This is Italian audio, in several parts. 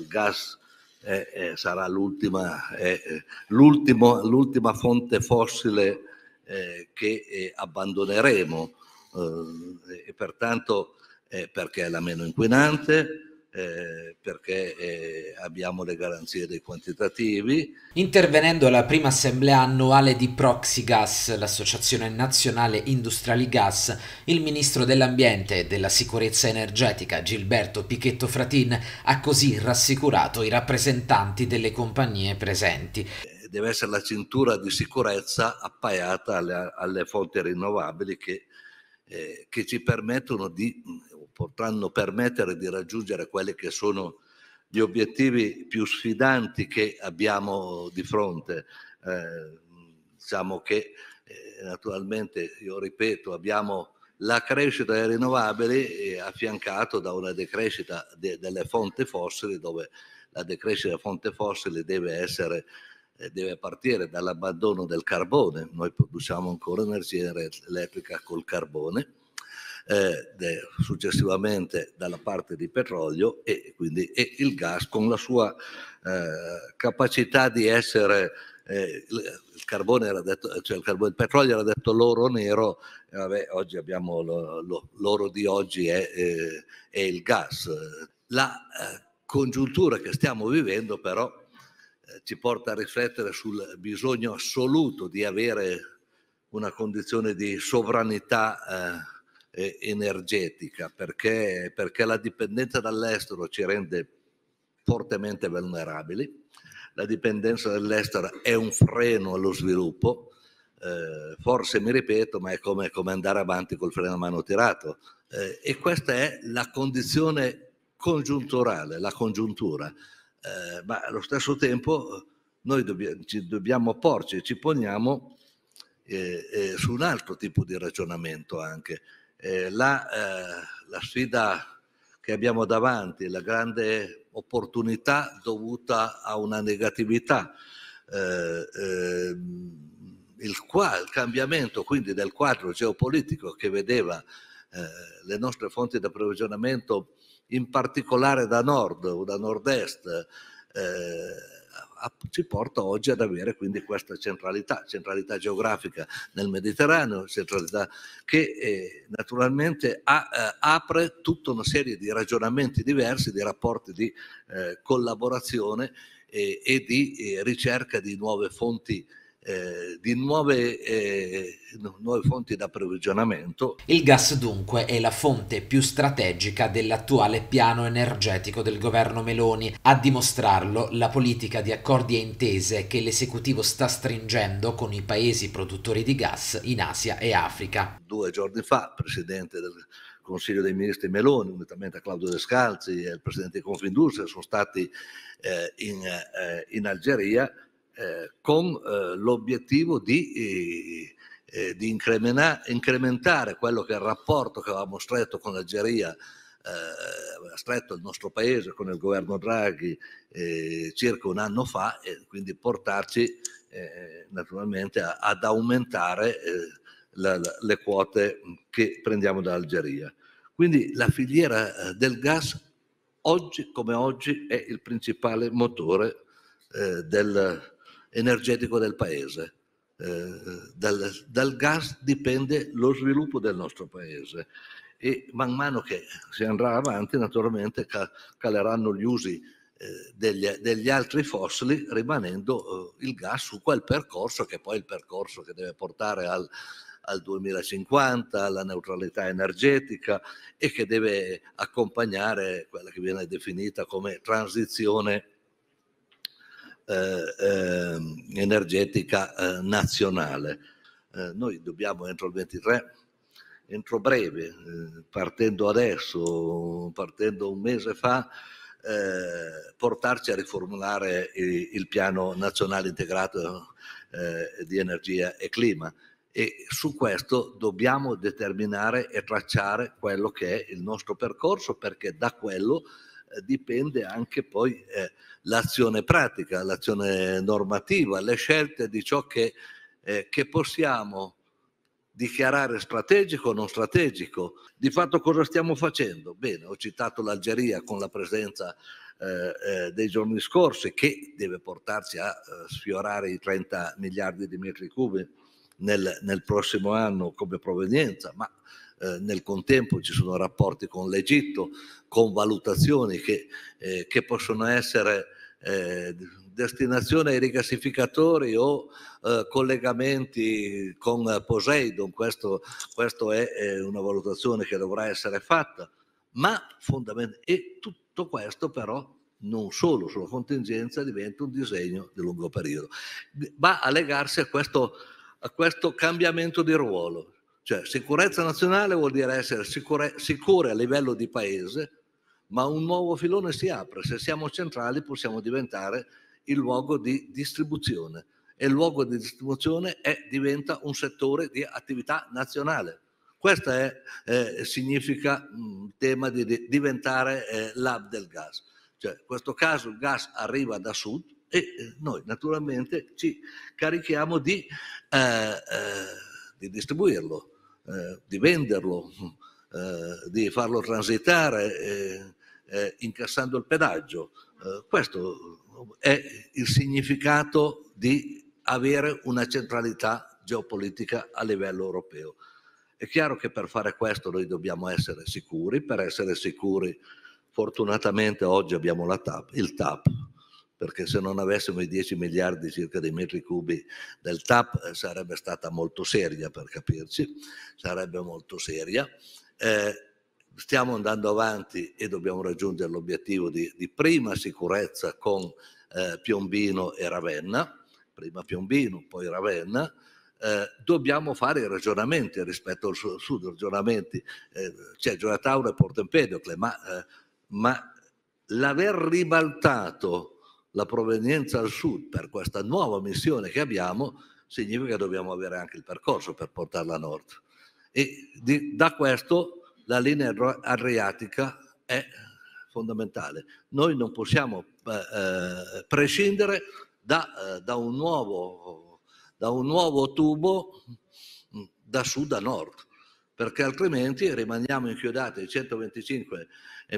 il gas eh, eh, sarà l'ultima, eh, l'ultima, fonte fossile eh, che eh, abbandoneremo eh, e pertanto perché è la meno inquinante, eh, perché eh, abbiamo le garanzie dei quantitativi. Intervenendo alla prima assemblea annuale di Proxigas, l'associazione nazionale industriali gas, il ministro dell'ambiente e della sicurezza energetica Gilberto Pichetto Fratin ha così rassicurato i rappresentanti delle compagnie presenti. Eh, deve essere la cintura di sicurezza appaiata alle, alle fonti rinnovabili che, eh, che ci permettono di potranno permettere di raggiungere quelli che sono gli obiettivi più sfidanti che abbiamo di fronte. Eh, diciamo che eh, naturalmente, io ripeto, abbiamo la crescita delle rinnovabili eh, affiancato da una decrescita de delle fonti fossili dove la decrescita delle fonti fossili deve essere eh, deve partire dall'abbandono del carbone. Noi produciamo ancora energia elettrica col carbone eh, successivamente dalla parte di petrolio e quindi e il gas con la sua eh, capacità di essere eh, il, carbone era detto, cioè il, carbone, il petrolio era detto l'oro nero, e vabbè, oggi abbiamo lo, lo, l'oro di oggi è, eh, è il gas. La eh, congiuntura che stiamo vivendo però eh, ci porta a riflettere sul bisogno assoluto di avere una condizione di sovranità eh, eh, energetica, perché, perché, la dipendenza dall'estero ci rende fortemente vulnerabili, la dipendenza dall'estero è un freno allo sviluppo, eh, forse mi ripeto, ma è come, come, andare avanti col freno a mano tirato. Eh, e questa è la condizione congiunturale, la congiuntura. Eh, ma allo stesso tempo eh, noi dobb- ci dobbiamo porci, ci poniamo eh, eh, su un altro tipo di ragionamento anche, eh, la, eh, la, sfida che abbiamo davanti, la grande opportunità dovuta a una negatività, eh, ehm, il, qua, il, cambiamento quindi del quadro geopolitico che vedeva eh, le nostre fonti di approvvigionamento in particolare da nord o da nord-est eh, ci porta oggi ad avere quindi questa centralità, centralità geografica nel Mediterraneo, centralità che eh, naturalmente ha, eh, apre tutta una serie di ragionamenti diversi, di rapporti di eh, collaborazione eh, e di eh, ricerca di nuove fonti eh, di nuove, eh, nuove fonti di approvvigionamento. Il gas dunque è la fonte più strategica dell'attuale piano energetico del governo Meloni. A dimostrarlo la politica di accordi e intese che l'esecutivo sta stringendo con i paesi produttori di gas in Asia e Africa. Due giorni fa, il Presidente del Consiglio dei Ministri Meloni, unitamente a Claudio Descalzi e al Presidente di Confindustria, sono stati eh, in, eh, in Algeria eh, con eh, l'obiettivo di, eh, eh di incrementare quello che è il rapporto che avevamo stretto con l'Algeria, eh, stretto il nostro paese con il governo Draghi circa un anno fa e quindi portarci naturalmente a, ad aumentare la, la, le quote che prendiamo dall'Algeria. Quindi la filiera del gas oggi come oggi è il principale motore eh, del, energetico del paese. Eh, dal, dal, gas dipende lo sviluppo del nostro paese e man mano che si andrà avanti naturalmente caleranno gli usi eh, degli, degli, altri fossili rimanendo eh, il gas su quel percorso che poi è il percorso che deve portare al, al 2050, alla neutralità energetica e che deve accompagnare quella che viene definita come transizione eh, ehm, energetica eh, nazionale. Eh, noi dobbiamo entro il 23 entro breve, partendo adesso, partendo un mese fa, eh, portarci a riformulare il, il piano nazionale integrato eh, di energia e clima. E su questo dobbiamo determinare e tracciare quello che è il nostro percorso, perché da quello dipende anche poi eh, l'azione pratica, l'azione normativa, le scelte di ciò che, eh, che possiamo dichiarare strategico o non strategico. Di fatto cosa stiamo facendo? Bene, ho citato l'Algeria con la presenza eh, eh dei giorni scorsi che deve portarci a eh, sfiorare i 30 miliardi di metri cubi nel, nel prossimo anno come provenienza, ma eh, nel contempo ci sono rapporti con l'Egitto, con valutazioni che, eh, che possono essere eh, destinazione ai rigassificatori o eh, collegamenti con Poseidon, questa è, è, una valutazione che dovrà essere fatta, ma fondamentalmente e tutto questo però non solo sulla contingenza diventa un disegno di lungo periodo, va a legarsi a questo, a questo cambiamento di ruolo. Cioè, sicurezza nazionale vuol dire essere sicure, sicure a livello di paese, ma un nuovo filone si apre. Se siamo centrali possiamo diventare il luogo di distribuzione e il luogo di distribuzione è, diventa un settore di attività nazionale. Questo è, eh, significa il mm, tema di, di diventare eh, l'hub del gas. Cioè, in questo caso il gas arriva da sud e eh, noi naturalmente ci carichiamo di, eh, eh, di distribuirlo eh, di venderlo, eh, di farlo transitare eh, eh, incassando il pedaggio. questo è il significato di avere una centralità geopolitica a livello europeo. È chiaro che per fare questo noi dobbiamo essere sicuri, per essere sicuri fortunatamente oggi abbiamo TAP, il TAP, perché se non avessimo i 10 miliardi circa di metri cubi del TAP eh, sarebbe stata molto seria, per capirci, sarebbe molto seria. Eh, stiamo andando avanti e dobbiamo raggiungere l'obiettivo di, di, prima sicurezza con eh, Piombino e Ravenna, prima Piombino, poi Ravenna. Eh, dobbiamo fare i ragionamenti rispetto al sud, sud ragionamenti, eh, cioè Gioia Tauro e Porto Empedocle, ma, eh, ma l'aver ribaltato la provenienza al sud per questa nuova missione che abbiamo significa che dobbiamo avere anche il percorso per portarla a nord. E di, da questo la linea adriatica è fondamentale. Noi non possiamo eh, eh, prescindere da, eh, da, un nuovo, da un nuovo tubo mm, da sud a nord perché altrimenti rimaniamo inchiodati ai 125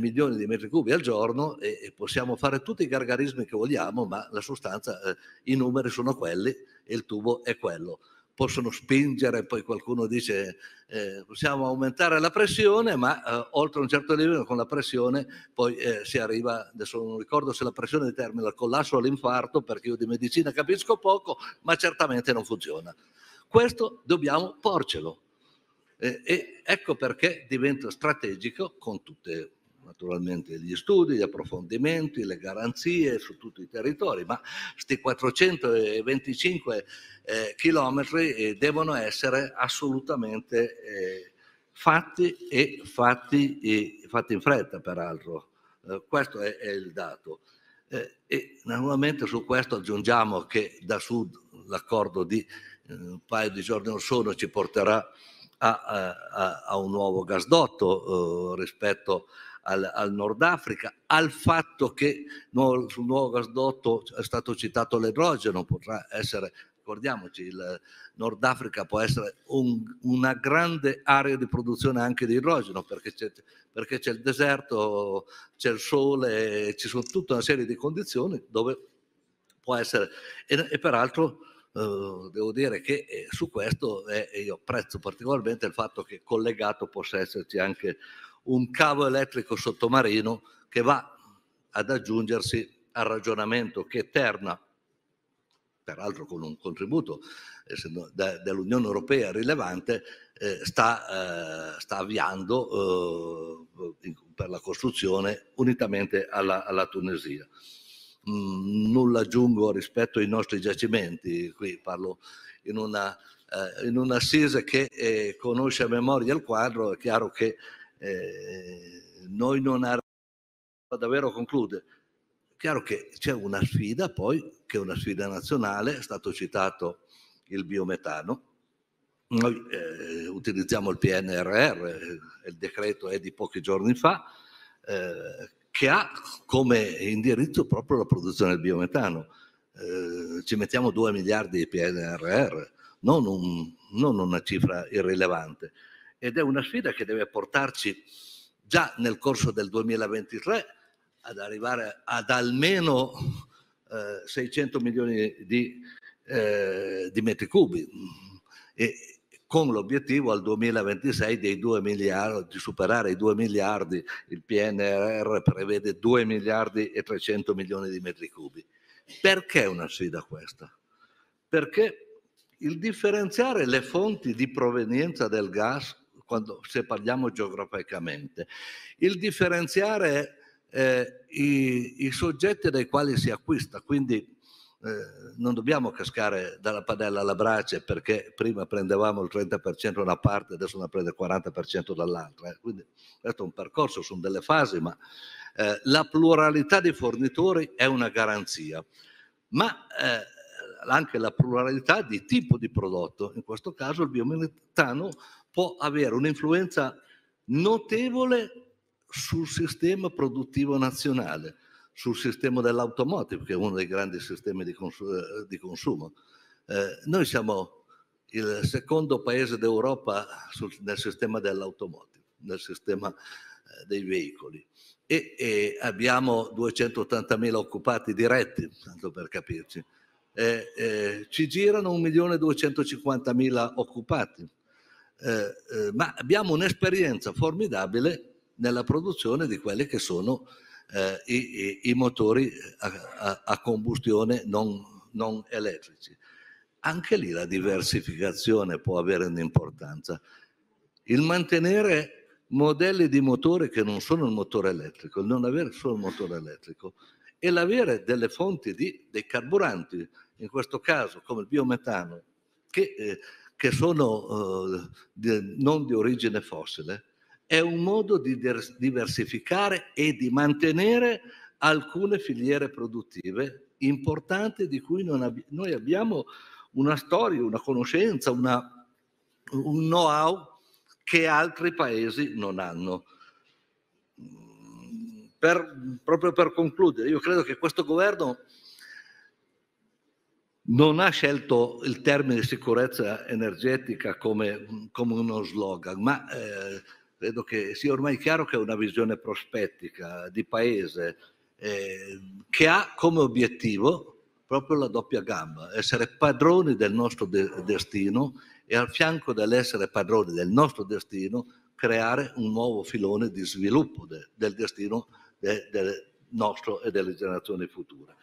milioni di metri cubi al giorno e, e possiamo fare tutti i gargarismi che vogliamo, ma la sostanza, eh, i numeri sono quelli e il tubo è quello. Possono spingere, poi qualcuno dice eh, possiamo aumentare la pressione, ma eh, oltre un certo livello con la pressione poi eh, si arriva, adesso non ricordo se la pressione determina il collasso o l'infarto, perché io di medicina capisco poco, ma certamente non funziona. Questo dobbiamo porcelo eh, e ecco perché diventa strategico con tutte naturalmente gli studi, gli approfondimenti, le garanzie su tutti i territori, ma questi 425 eh, chilometri eh, devono essere assolutamente eh, fatti e fatti, e eh, fatti, in fretta, peraltro. Eh, questo è, è, il dato. Eh, e naturalmente su questo aggiungiamo che da sud l'accordo di un paio di giorni or sono ci porterà a, a, a un nuovo gasdotto eh, rispetto al, al, Nord Africa, al fatto che no, sul nuovo gasdotto è stato citato l'idrogeno, potrà essere, ricordiamoci, il Nord Africa può essere un, una grande area di produzione anche di idrogeno perché c'è, perché c'è il deserto, c'è il sole, ci sono tutta una serie di condizioni dove può essere, e, e peraltro Ehm, devo dire che eh, su questo è, eh, io apprezzo particolarmente il fatto che collegato possa esserci anche un cavo elettrico sottomarino che va ad aggiungersi al ragionamento che Terna, peraltro con un contributo eh, dell'Unione Europea rilevante, eh, sta, eh, sta, avviando per la costruzione unitamente alla, alla Tunisia. Mm, nulla aggiungo rispetto ai nostri giacimenti, qui parlo in una, eh, in un'assise che eh, conosce a memoria il quadro, è chiaro che eh, noi non arriviamo a davvero a concludere. Chiaro che c'è una sfida poi, che è una sfida nazionale, è stato citato il biometano, noi eh, utilizziamo il PNRR, eh, il decreto è di pochi giorni fa, eh, che ha come indirizzo proprio la produzione del biometano. Eh, ci mettiamo 2 miliardi di PNRR, non, un, non una cifra irrilevante. Ed è una sfida che deve portarci già nel corso del 2023 ad arrivare ad almeno eh, 600 milioni di, eh, di metri cubi. E, con l'obiettivo al 2026 dei 2 miliardi, di superare i 2 miliardi, il PNR prevede 2 miliardi e 300 milioni di metri cubi. Perché una sfida questa? Perché il differenziare le fonti di provenienza del gas, quando, se parliamo geograficamente, il differenziare eh, i, i soggetti dai quali si acquista, quindi eh, non dobbiamo cascare dalla padella alla brace perché prima prendevamo il 30% da una parte, adesso ne prende il 40% dall'altra. Eh. Quindi questo è un percorso, sono delle fasi, ma eh, la pluralità dei fornitori è una garanzia, ma eh, anche la pluralità di tipo di prodotto. In questo caso il biomilitano può avere un'influenza notevole sul sistema produttivo nazionale sul sistema dell'automotive, che è uno dei grandi sistemi di, consu- eh, di consumo. Eh, noi siamo il secondo paese d'Europa sul, nel sistema dell'automotive, nel sistema eh, dei veicoli e, e abbiamo 280.000 occupati diretti, tanto per capirci. Eh, eh, ci girano 1.250.000 occupati, eh, eh, ma abbiamo un'esperienza formidabile nella produzione di quelli che sono eh, i, i, motori eh, a, a, a combustione non, non, elettrici. Anche lì la diversificazione può avere un'importanza. Il mantenere modelli di motore che non sono il motore elettrico, il non avere solo il motore elettrico e l'avere delle fonti di, dei carburanti, in questo caso come il biometano, che, eh, che sono eh, di, non di origine fossile, è un modo di diversificare e di mantenere alcune filiere produttive importanti di cui ab- noi abbiamo una storia, una conoscenza, una, un know-how che altri paesi non hanno. Per, proprio per concludere, io credo che questo governo non ha scelto il termine sicurezza energetica come, come uno slogan, ma eh, credo che sia ormai chiaro che è una visione prospettica di paese eh, che ha come obiettivo proprio la doppia gamba, essere padroni del nostro de- destino e al fianco dell'essere padroni del nostro destino creare un nuovo filone di sviluppo de- del destino de- del nostro e delle generazioni future.